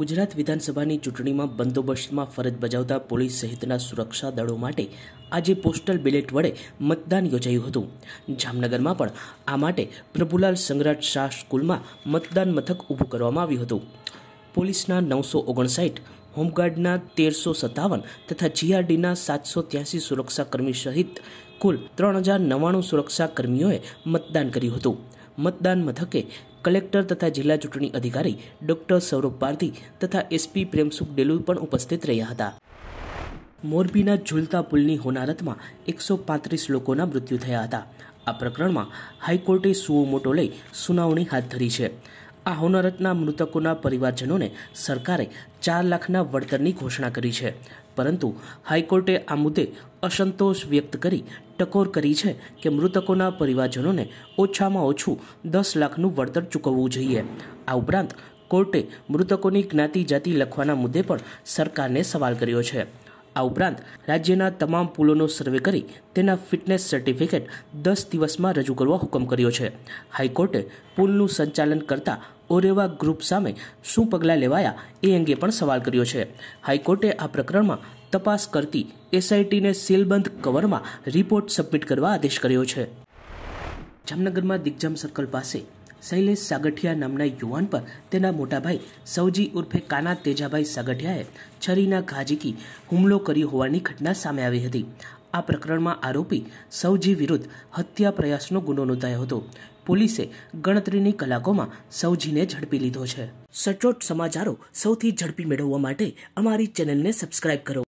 ગુજરાત વિધાનસભાની ચૂંટણીમાં બંદોબસ્તમાં ફરજ બજાવતા પોલીસ સહિતના સુરક્ષા દળો માટે આજે પોસ્ટલ બેલેટ વડે મતદાન યોજાયું હતું જામનગરમાં પણ આ માટે પ્રભુલાલ સંગરાટ શાહ સ્કૂલમાં મતદાન મથક ઊભું કરવામાં આવ્યું હતું પોલીસના નવસો ઓગણસાઠ હોમગાર્ડના તેરસો સત્તાવન તથા જીઆરડીના સાતસો ત્યાસી સુરક્ષાકર્મી સહિત કુલ ત્રણ હજાર નવ્વાણું સુરક્ષાકર્મીઓએ મતદાન કર્યું હતું મતદાન મથકે કલેક્ટર તથા જિલ્લા ચૂંટણી અધિકારી ડોક્ટર સૌરભ પારધી તથા એસપી પ્રેમસુખ ડેલુ પણ ઉપસ્થિત રહ્યા હતા મોરબીના ઝૂલતા પુલની હોનારતમાં એકસો પાંત્રીસ લોકોના મૃત્યુ થયા હતા આ પ્રકરણમાં હાઈકોર્ટે સુઓ મોટો લઈ સુનાવણી હાથ ધરી છે આ હોનારતના મૃતકોના પરિવારજનોને સરકારે ચાર લાખના વળતરની ઘોષણા કરી છે પરંતુ હાઈકોર્ટે આ મુદ્દે અસંતોષ વ્યક્ત કરી ટકોર કરી છે કે મૃતકોના પરિવારજનોને ઓછામાં ઓછું દસ લાખનું વળતર ચૂકવવું જોઈએ આ ઉપરાંત કોર્ટે મૃતકોની જ્ઞાતિ જાતિ લખવાના મુદ્દે પણ સરકારને સવાલ કર્યો છે આ ઉપરાંત રાજ્યના તમામ પુલોનો સર્વે કરી તેના ફિટનેસ સર્ટિફિકેટ દસ દિવસમાં રજૂ કરવા હુકમ કર્યો છે હાઈકોર્ટે પુલનું સંચાલન કરતા ઓરેવા ગ્રુપ સામે શું પગલાં લેવાયા એ અંગે પણ સવાલ કર્યો છે હાઈકોર્ટે આ પ્રકરણમાં તપાસ કરતી એસઆઈટીને સીલબંધ કવરમાં રિપોર્ટ સબમિટ કરવા આદેશ કર્યો છે જામનગરમાં દિગ્જામ સર્કલ પાસે શૈલેષ સાગઠિયા નામના યુવાન પર તેના મોટાભાઈ સૌજી ઉર્ફે કાના તેજાભાઈ સાગઠિયાએ છરીના ઘાજીકી હુમલો કર્યો હોવાની ઘટના સામે આવી હતી આ પ્રકરણમાં આરોપી સૌજી વિરુદ્ધ હત્યા પ્રયાસનો ગુનો નોંધાયો હતો પોલીસે ગણતરીની કલાકોમાં સૌજીને ઝડપી લીધો છે સચોટ સમાચારો સૌથી ઝડપી મેળવવા માટે અમારી ચેનલને સબસ્ક્રાઇબ કરો